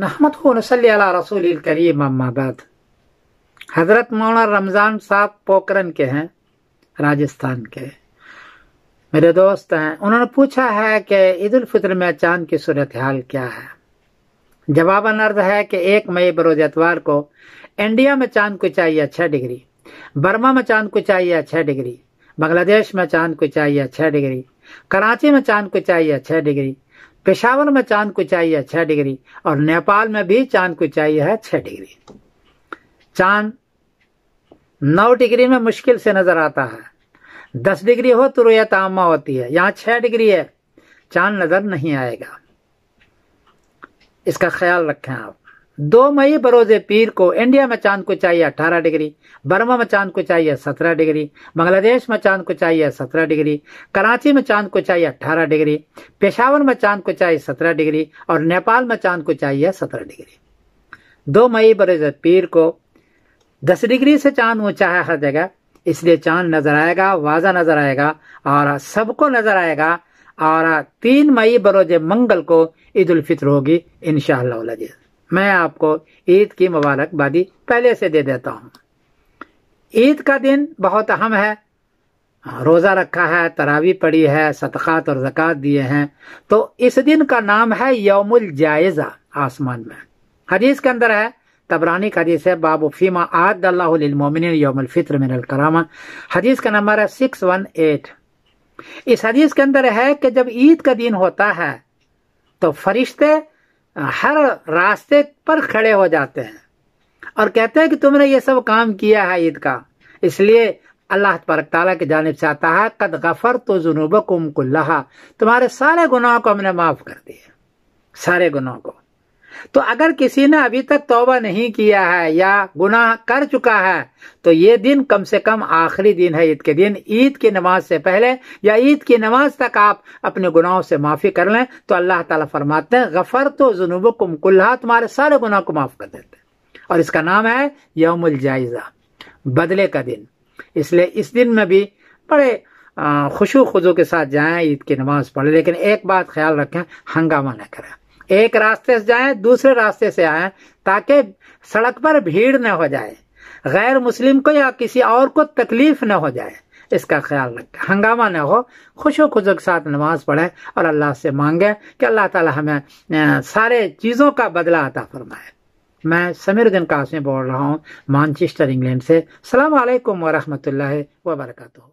नहमद नसल अला रसूल करीम अम्माबाद हज़रत मौना रमज़ान साहब पोकरन के हैं राजस्थान के मेरे दोस्त हैं उन्होंने पूछा है कि ईद में चांद की सूरत हाल क्या है जवाब अर्ज है कि एक मई बरोज एतवार को इंडिया में चांद को चाहिए छः डिग्री बर्मा में चांद को चाहिए छः डिग्री बांग्लादेश में चांद को चाहिए छः डिग्री कराची में चांद को चाहिए छः डिग्री पेशावर में चांद को चाहिए छह डिग्री और नेपाल में भी चांद को चाहिए है छह डिग्री चांद नौ डिग्री में मुश्किल से नजर आता है दस डिग्री हो तो रोयत आमा होती है यहाँ छह डिग्री है चांद नजर नहीं आएगा इसका ख्याल रखें आप दो मई बरोज पीर को इंडिया में चांद को चाहिए अठारह डिग्री बर्मा में चांद को चाहिए सत्रह डिग्री बांग्लादेश में चांद को चाहिए सत्रह डिग्री कराची में चांद को चाहिए अठारह डिग्री पेशावर में चांद को चाहिए सत्रह डिग्री और नेपाल में चांद को चाहिए सत्रह डिग्री दो मई बरोज पीर को दस डिग्री से चांद ऊंचा है हर जगह इसलिए चांद नजर आएगा वाजा नजर आएगा और सबको नजर आएगा और तीन मई बरोज मंगल को ईद उल फित्र होगी इनशाला मैं आपको ईद की मुबारकबादी पहले से दे देता हूँ ईद का दिन बहुत अहम है रोज़ा रखा है तरावी पड़ी है सदक़ात और जक़ात दिए हैं तो इस दिन का नाम है यौमुल जायज़ा आसमान में हदीस के अंदर है तबरानी का हदीस है बाबू फीमा आद अल्लामिन फित्र मिनल करामा हदीस का नंबर है सिक्स वन एट इस हदीस के अंदर है कि जब ईद का दिन होता है तो फरिश्ते हर रास्ते पर खड़े हो जाते हैं और कहते हैं कि तुमने ये सब काम किया है ईद का इसलिए अल्लाह तबारक ताली की जानब से आता है कद गफर तो जुनूब कुम तुम्हारे सारे गुनाहों को हमने माफ़ कर दिए सारे गुनाहों को तो अगर किसी ने अभी तक तौबा नहीं किया है या गुनाह कर चुका है तो ये दिन कम से कम आखिरी दिन है ईद के दिन ईद की नमाज से पहले या ईद की नमाज तक आप अपने गुनाहों से माफी कर लें तो अल्लाह ताला फरमाते हैं गफर तो जुनूब कुमकुल्ला तुम्हारे सारे गुनाह को माफ कर देते हैं और इसका नाम है यौमुल जायजा बदले का दिन इसलिए इस दिन में भी बड़े खुशो खुजू के साथ जाए ईद की नमाज पढ़े लेकिन एक बात ख्याल रखें हंगामा न करें एक रास्ते से जाएं दूसरे रास्ते से आए ताकि सड़क पर भीड़ न हो जाए गैर मुस्लिम को या किसी और को तकलीफ न हो जाए इसका ख्याल रखें हंगामा न हो खुशो खुशो के साथ नमाज पढ़ें और अल्लाह से मांगे कि अल्लाह ताला हमें सारे चीज़ों का बदला अता फरमाए मैं समीर दिन कासमी बोल रहा हूँ मानचेस्टर इंग्लैंड से सलामकुम वरहमल वर्का